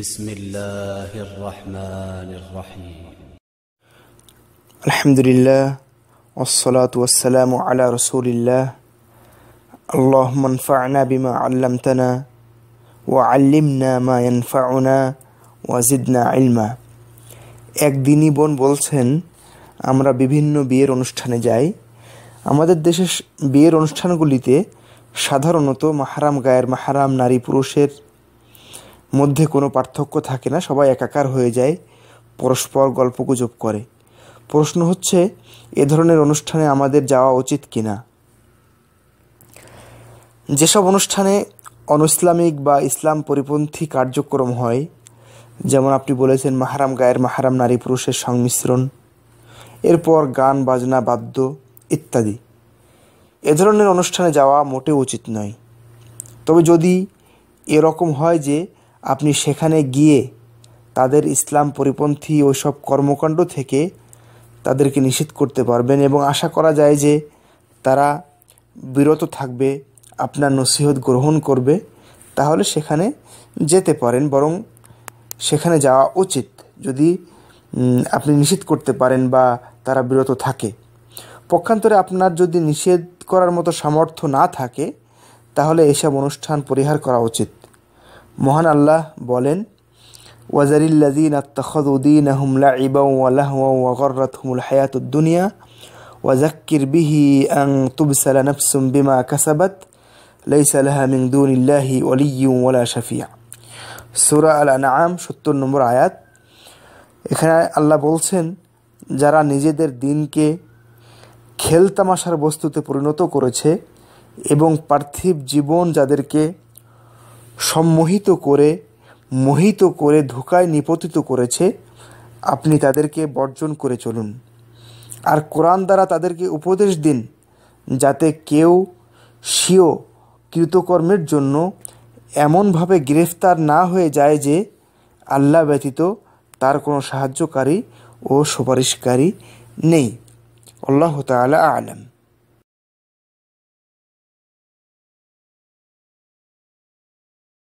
بسم الله الرحمن الرحيم الحمد لله والصلاة والسلام على رسول الله اللهم انفعنا بما علمتنا وعلمنا ما ينفعنا وزدنا علما এক দিনই বোন বলছেন আমরা বিভিন্ন বিয়ের অনুষ্ঠানে যাই আমাদের দেশের বিয়ের অনুষ্ঠানগুলিতে সাধারণত মাহারাম গায়ের মাহারাম নারী পুরুষের মধ্যে কোনো পার্থক্য থাকে না সবাই একাকার হয়ে যায় পরস্পর গল্প গুজব করে প্রশ্ন হচ্ছে এ ধরনের অনুষ্ঠানে আমাদের যাওয়া উচিত কি না যেসব অনুষ্ঠানে অনইসলামিক বা ইসলাম পরিপন্থী কার্যক্রম হয় যেমন আপনি বলেছেন মাহারাম গায়ের মাহারাম নারী পুরুষের সংমিশ্রণ এরপর গান বাজনা বাদ্য ইত্যাদি এ ধরনের অনুষ্ঠানে যাওয়া মোটেও উচিত নয় তবে যদি এরকম হয় যে আপনি সেখানে গিয়ে তাদের ইসলাম পরিপন্থী সব কর্মকাণ্ড থেকে তাদেরকে নিষেধ করতে পারবেন এবং আশা করা যায় যে তারা বিরত থাকবে আপনার নসিহত গ্রহণ করবে তাহলে সেখানে যেতে পারেন বরং সেখানে যাওয়া উচিত যদি আপনি নিষেধ করতে পারেন বা তারা বিরত থাকে পক্ষান্তরে আপনার যদি নিষেধ করার মতো সামর্থ্য না থাকে তাহলে এসব অনুষ্ঠান পরিহার করা উচিত মহান আল্লাহ বলেন ওয়াজারিল্লাদিন আত্তাহদ্দিন আহমলা ইবা ওয়ালাহমুল হায়াতুদ্দুনিয়া ওয়াজাক্কির বিহি আং তুবসালা নফসুম বিমা কাসাবাত লাইসালাহা মিং দুনিল্লাহি ওয়ালিউ ওয়ালা শাফিয়া সুরা আল আনাম সত্তর নম্বর আয়াত এখানে আল্লাহ বলছেন যারা নিজেদের দিনকে খেলতামাশার বস্তুতে পরিণত করেছে এবং পার্থিব জীবন যাদেরকে সম্মোহিত করে মোহিত করে ধোকায় নিপতিত করেছে আপনি তাদেরকে বর্জন করে চলুন আর কোরআন দ্বারা তাদেরকে উপদেশ দিন যাতে কেউ স্বীয় কৃতকর্মের জন্য এমনভাবে গ্রেফতার না হয়ে যায় যে আল্লাহ ব্যতীত তার কোনো সাহায্যকারী ও সুপারিশকারী নেই আল্লাহ তালা আলম